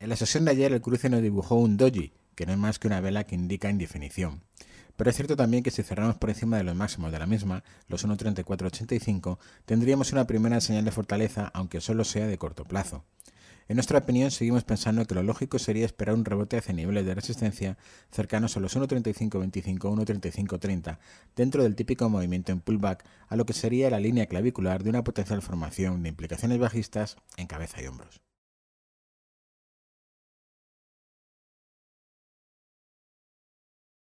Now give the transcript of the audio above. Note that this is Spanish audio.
En la sesión de ayer el cruce nos dibujó un doji, que no es más que una vela que indica indefinición. Pero es cierto también que si cerramos por encima de los máximos de la misma, los 1.3485, tendríamos una primera señal de fortaleza, aunque solo sea de corto plazo. En nuestra opinión, seguimos pensando que lo lógico sería esperar un rebote hacia niveles de resistencia cercanos a los 1.3525, 1.3530, dentro del típico movimiento en pullback a lo que sería la línea clavicular de una potencial formación de implicaciones bajistas en cabeza y hombros.